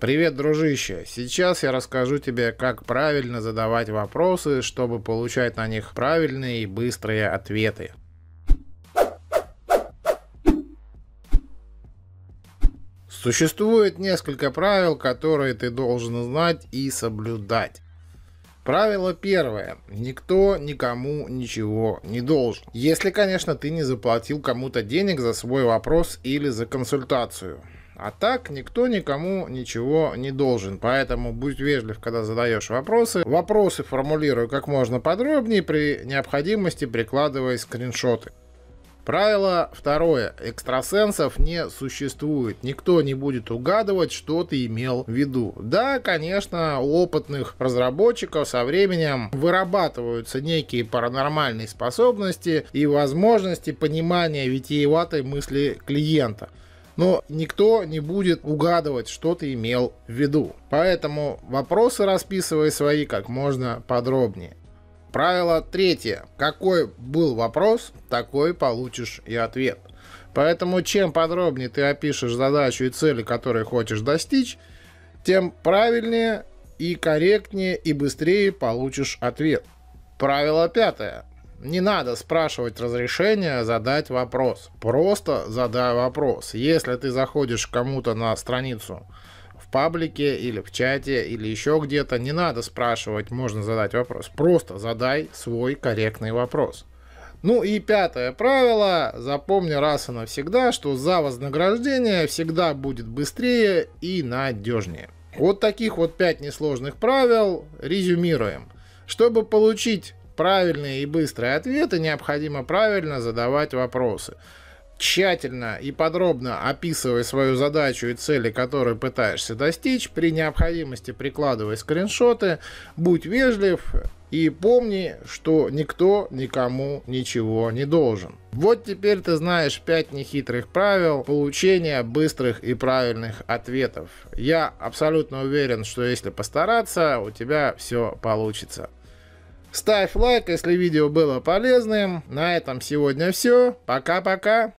Привет, дружище! Сейчас я расскажу тебе, как правильно задавать вопросы, чтобы получать на них правильные и быстрые ответы. Существует несколько правил, которые ты должен знать и соблюдать. Правило первое. Никто никому ничего не должен. Если, конечно, ты не заплатил кому-то денег за свой вопрос или за консультацию. А так никто никому ничего не должен. Поэтому будь вежлив, когда задаешь вопросы. Вопросы формулирую как можно подробнее, при необходимости прикладывая скриншоты. Правило второе. Экстрасенсов не существует. Никто не будет угадывать, что ты имел в виду. Да, конечно, у опытных разработчиков со временем вырабатываются некие паранормальные способности и возможности понимания витиеватой мысли клиента. Но никто не будет угадывать, что ты имел в виду. Поэтому вопросы расписывай свои как можно подробнее. Правило третье. Какой был вопрос, такой получишь и ответ. Поэтому чем подробнее ты опишешь задачу и цели, которые хочешь достичь, тем правильнее и корректнее и быстрее получишь ответ. Правило пятое. Не надо спрашивать разрешения задать вопрос. Просто задай вопрос. Если ты заходишь кому-то на страницу в паблике или в чате или еще где-то, не надо спрашивать, можно задать вопрос. Просто задай свой корректный вопрос. Ну и пятое правило, запомни раз и навсегда, что за вознаграждение всегда будет быстрее и надежнее. Вот таких вот пять несложных правил резюмируем. Чтобы получить правильные и быстрые ответы, необходимо правильно задавать вопросы. Тщательно и подробно описывая свою задачу и цели, которые пытаешься достичь, при необходимости прикладывай скриншоты, будь вежлив и помни, что никто никому ничего не должен. Вот теперь ты знаешь 5 нехитрых правил получения быстрых и правильных ответов. Я абсолютно уверен, что если постараться, у тебя все получится. Ставь лайк, если видео было полезным. На этом сегодня все. Пока-пока.